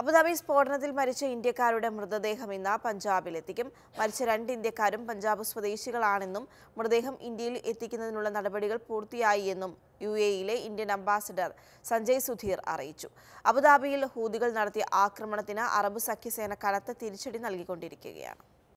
Abu Dhabi സ്ഫോടനത്തിൽ മരിച്ച ഇന്ത്യക്കാരുടെ മൃതദേഹം ഇന്ന് പഞ്ചാബിലെത്തിക്കും മരിച്ച രണ്ട് ഇന്ത്യക്കാരും പഞ്ചാബ് സ്വദേശികളാണെന്നും മൃതദേഹം ഇന്ത്യയിൽ എത്തിക്കുന്നതിനുള്ള നടപടികൾ പൂർത്തിയായി എന്നും യു എയിലെ ഇന്ത്യൻ അംബാസിഡർ സഞ്ജയ് സുധീർ അറിയിച്ചു അബുദാബിയിൽ ഹൂതികൾ നടത്തിയ ആക്രമണത്തിന് അറബ് സഖ്യസേന കനത്ത തിരിച്ചടി നൽകിക്കൊണ്ടിരിക്കുകയാണ്